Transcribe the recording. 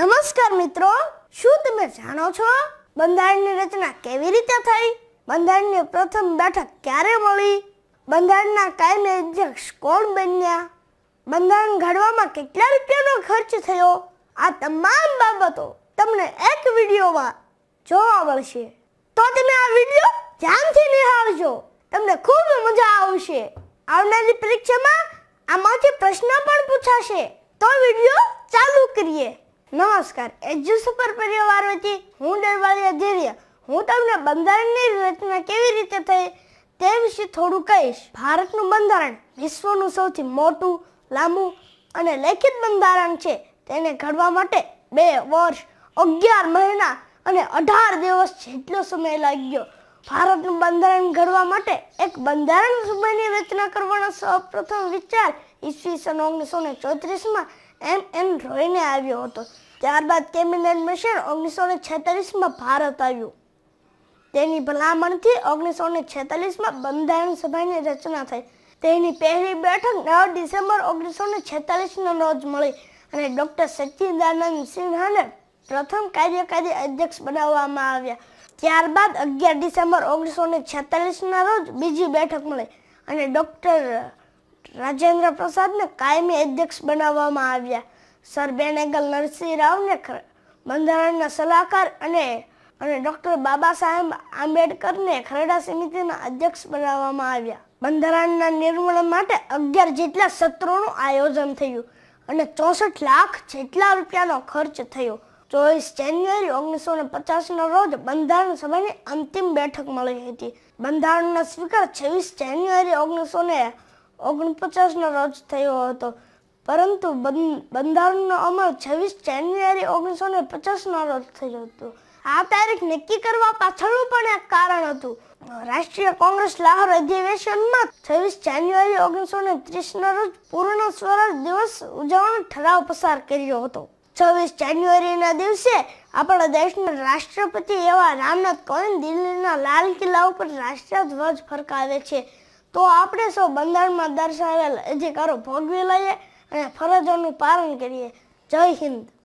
નમસ્કાર મિત્રો શું તમે જાણો છો બંધારણની રચના કેવી રીતે થઈ બંધારણની પ્રથમ બેઠક ક્યારે મળી બંધારણના કાયમી અધ્યક્ષ કોણ બન્યા બંધારણ ઘડવામાં કેટલા રૂપિયાનો ખર્ચ થયો આ તમામ બાબતો તમને એક વિડીયોમાં જોવા મળશે તો તમે આ વિડીયો ધ્યાનથી નિહાળજો તમને ખૂબ મજા આવશે આવનારી પરીક્ષામાં આમાંથી પ્રશ્ન પણ પૂછાશે તો વિડીયો ચાલુ કરીએ નમસ્કાર એજ્યુ સુપર પરિવાર વચ્ચે હું ડરવાળી અધીરિયા હું તમને બંધારણની રચના કેવી રીતે થઈ તે વિશે થોડું કહીશ ભારતનું બંધારણ વિશ્વનું સૌથી મોટું લાંબું અને લેખિત બંધારણ છે તેને ઘડવા માટે બે વર્ષ અગિયાર મહિના અને અઢાર દિવસ જેટલો સમય લાગ્યો ભારતનું બંધારણ ઘડવા માટે એક બંધારણ સમયની રચના કરવાનો સૌપ્રથમ વિચાર ઈસવીસન ઓગણીસો ને ચોત્રીસમાં એમ એમ રોઈને આવ્યો હતો ત્યારબાદ કેમિનેટ મિશન ઓગણીસો ને છેતાલીસમાં ભારત આવ્યું તેની ભલામણથી ઓગણીસો ને છેતાલીસમાં બંધારણ સભાની રચના થઈ તેની પહેલી બેઠક નવ ડિસેમ્બર ઓગણીસો ને છેતાલીસના રોજ મળી અને ડૉક્ટર સચ્ચિદાનંદ સિન્હાને પ્રથમ કાર્યકારી અધ્યક્ષ બનાવવામાં આવ્યા ત્યારબાદ અગિયાર ડિસેમ્બર ઓગણીસો ને છેતાલીસના રોજ બીજી બેઠક મળી અને ડૉક્ટર રાજેન્દ્ર પ્રસાદને કાયમી અધ્યક્ષ બનાવવામાં આવ્યા સર બેનેગલ નરસિંહ રાવને બંધારણના સલાહકાર અને અને ડૉક્ટર બાબા સાહેબ આંબેડકરને ખરડા સમિતિના અધ્યક્ષ બનાવવામાં આવ્યા બંધારણના નિર્માણ માટે અગિયાર જેટલા સત્રોનું આયોજન થયું અને ચોસઠ લાખ જેટલા રૂપિયાનો ખર્ચ થયો ચોવીસ જાન્યુઆરી ઓગણીસો ને પચાસના રોજ બંધારણ સભાની અંતિમ બેઠક મળી હતી બંધારણના સ્વીકાર છવ્વીસ જાન્યુઆરી ઓગણીસો ને ઓગણપચાસનો રોજ થયો હતો પરંતુ બંધારણનો અમલ છવ્વીસ જાન્યુઆરી ઓગણીસો ને પચાસનો રોજ થયો હતો આ તારીખ નક્કી કરવા પાછળનું પણ એક કારણ હતું રાષ્ટ્રીય કોંગ્રેસ લાહોર અધિવેશનમાં છવ્વીસ જાન્યુઆરી ઓગણીસો ને ત્રીસના રોજ પૂર્ણ સ્વરાજ દિવસ ઉજવણ ઠરાવ પસાર કર્યો હતો છવ્વીસ જાન્યુઆરીના દિવસે આપણા દેશના રાષ્ટ્રપતિ એવા રામનાથ કોવિંદ દિલ્હીના લાલ કિલ્લા ઉપર રાષ્ટ્રીય ધ્વજ ફરકાવે છે તો આપણે સૌ બંધારણમાં દર્શાવેલ અધિકારો ભોગવી લઈએ અને ફરજોનું પાલન કરીએ જય હિન્દ